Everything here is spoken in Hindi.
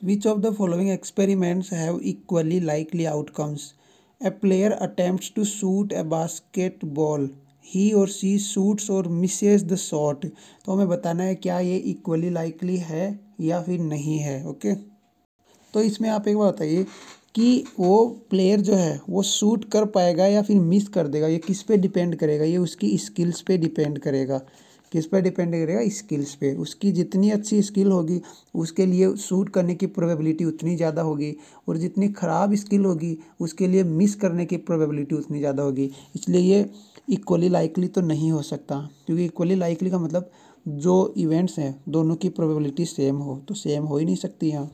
Which of the following experiments have equally likely outcomes? A player attempts to shoot a basketball. ही और सी शूट्स और मिसेज द शॉट तो हमें बताना है क्या ये इक्वली लाइकली है या फिर नहीं है ओके तो इसमें आप एक बार बताइए कि वो प्लेयर जो है वो शूट कर पाएगा या फिर मिस कर देगा ये किस पे डिपेंड करेगा ये उसकी स्किल्स पे डिपेंड करेगा किस पर डिपेंड करेगा स्किल्स पे उसकी जितनी अच्छी स्किल होगी उसके लिए सूट करने की प्रोबेबिलिटी उतनी ज़्यादा होगी और जितनी ख़राब स्किल होगी उसके लिए मिस करने की प्रोबेबिलिटी उतनी ज़्यादा होगी इसलिए ये इक्वली लाइकली तो नहीं हो सकता क्योंकि इक्वली लाइकली का मतलब जो इवेंट्स हैं दोनों की प्रोबेबिलिटी सेम हो तो सेम हो ही नहीं सकती यहाँ